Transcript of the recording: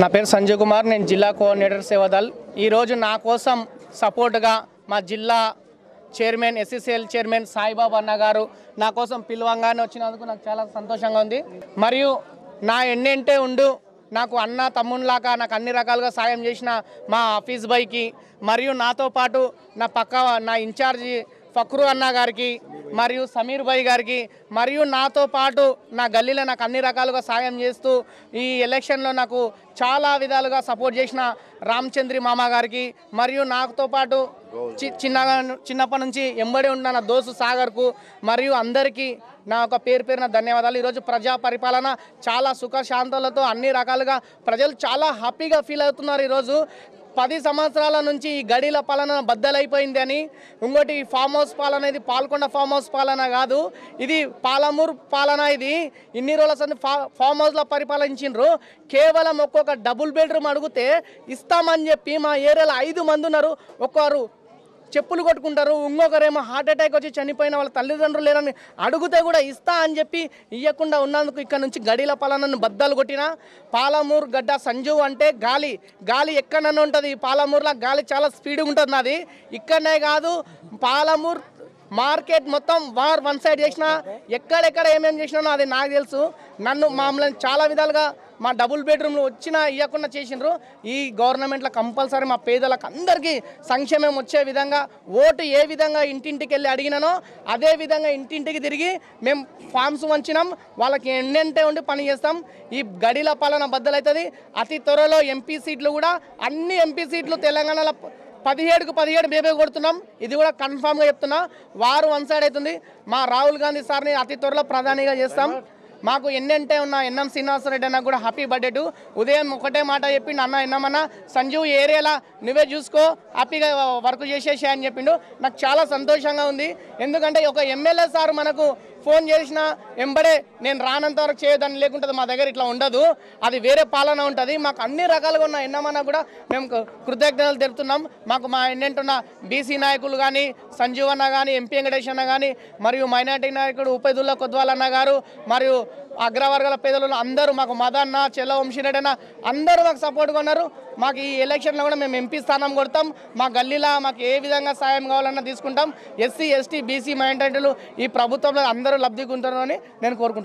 నా పేరు సంజయ్ కుమార్ నేను జిల్లా కోఆర్డినేటర్ సేవాదల్ ఈరోజు నా కోసం సపోర్ట్గా మా జిల్లా చైర్మన్ ఎస్ఎస్ఎల్ చైర్మన్ సాయిబాబా అన్న గారు నా కోసం పిలువంగానే వచ్చినందుకు నాకు చాలా సంతోషంగా ఉంది మరియు నా ఎన్నంటే ఉండు నాకు అన్న తమ్ముళ్ళలాగా నాకు అన్ని రకాలుగా సాయం చేసిన మా ఆఫీస్ బైకి మరియు నాతో పాటు నా పక్క నా ఇన్ఛార్జి ఫక్రు అన్న గారికి మరియు సమీర్ భాయ్ గారికి మరియు నాతో పాటు నా గల్లీలో నాకు అన్ని రకాలుగా సాయం చేస్తూ ఈ ఎలక్షన్లో నాకు చాలా విధాలుగా సపోర్ట్ చేసిన రామచంద్రి మామ గారికి మరియు నాతో పాటు చిన్న చిన్నప్పటి నుంచి ఎంబడి ఉన్న నా దోస్తు సాగర్కు మరియు అందరికీ నా యొక్క పేరు పేరున ధన్యవాదాలు ఈరోజు ప్రజా పరిపాలన చాలా సుఖశాంతలతో అన్ని రకాలుగా ప్రజలు చాలా హ్యాపీగా ఫీల్ అవుతున్నారు ఈరోజు పది సంవత్సరాల నుంచి ఈ గడిల పాలన బద్దలైపోయింది అని ఇంకోటి ఫామ్ హౌస్ పాలన ఇది పాల్కొండ ఫామ్ హౌస్ పాలన కాదు ఇది పాలమూరు పాలన ఇది ఇన్ని రోజుల సంది ఫామ్ హౌస్లో పరిపాలించిండ్రు కేవలం ఒక్కొక్క డబుల్ బెడ్రూమ్ అడిగితే ఇస్తామని చెప్పి మా ఏరియాలో ఐదు మంది ఉన్నారు ఒక్కరు చెప్పులు కొట్టుకుంటారు ఇంకొకరేమో హార్ట్ అటాక్ వచ్చి చనిపోయిన వాళ్ళ తల్లిదండ్రులు లేరని అడిగితే కూడా ఇస్తా అని చెప్పి ఇవ్వకుండా ఉన్నందుకు ఇక్కడ నుంచి గడిల పాలనను బద్దలు కొట్టిన పాలమూరు గడ్డ సంజీవ్ అంటే గాలి గాలి ఎక్కడన్నా ఉంటుంది పాలమూరులో గాలి చాలా స్పీడ్గా ఉంటుంది నాది ఇక్కడనే కాదు పాలమూరు మార్కెట్ మొత్తం వార్ వన్ సైడ్ చేసిన ఎక్కడెక్కడ ఏమేమి చేసినానో అది నాకు తెలుసు నన్ను మమ్మల్ని చాలా విధాలుగా మా డబుల్ బెడ్రూమ్లో వచ్చినా ఇవ్వకుండా చేసినారు ఈ గవర్నమెంట్లో కంపల్సరీ మా పేదలకు అందరికీ సంక్షేమం వచ్చే విధంగా ఓటు ఏ విధంగా ఇంటింటికి వెళ్ళి అడిగినానో అదే విధంగా ఇంటింటికి తిరిగి మేము ఫామ్స్ వంచినాం వాళ్ళకి ఎన్నంటే ఉండి పని చేస్తాం ఈ గడిల పాలన బద్దలవుతుంది అతి త్వరలో ఎంపీ సీట్లు కూడా అన్ని ఎంపీ సీట్లు తెలంగాణలో పదిహేడుకు పదిహేడు మేమే కొడుతున్నాం ఇది కూడా కన్ఫామ్గా చెప్తున్నా వారు వన్ సైడ్ అవుతుంది మా రాహుల్ గాంధీ సార్ని అతి త్వరలో ప్రధానిగా చేస్తాం మాకు ఎన్నంటే ఉన్న ఎన్ఎం శ్రీనివాసరెడ్డి అన్న కూడా హ్యాపీ బర్త్డే టు ఉదయం ఒకటే మాట చెప్పిండు అన్న ఎన్నమన్న సంజీవ్ ఏరియాలా నువ్వే చూసుకో హ్యాపీగా వర్క్ చేసేసే అని చెప్పిండు నాకు చాలా సంతోషంగా ఉంది ఎందుకంటే ఒక ఎమ్మెల్యే సార్ మనకు ఫోన్ చేసినా ఎంబడే నేను రానంత వరకు చేయదని లేకుంటుంది మా దగ్గర ఇట్లా ఉండదు అది వేరే పాలన ఉంటుంది మాకు అన్ని రకాలుగా ఉన్న ఎన్నమన్నా కూడా మేము కృతజ్ఞతలు తెలుపుతున్నాం మాకు మా ఎన్నంటున్న బీసీ నాయకులు కానీ సంజీవ్ అన్న కానీ ఎంపీ వెంకటేష్ అన్న కానీ మరియు మైనార్టీ నాయకుడు ఉపేదుల్లా కొద్వాలన్న గారు మరియు అగ్రవర్గాల పేదలు అందరూ మాకు మదన్న చెల్ల వంశీరెడ్డి అందరూ మాకు సపోర్ట్గా ఉన్నారు మాకు ఈ ఎలక్షన్లో కూడా మేము ఎంపీ స్థానం కొడతాం మా గల్లీలో మాకు ఏ విధంగా సాయం కావాలన్నా తీసుకుంటాం ఎస్సీ ఎస్టీ బీసీ మైనార్టీలు ఈ ప్రభుత్వంలో అందరూ లబ్ధి అని నేను కోరుకుంటున్నాను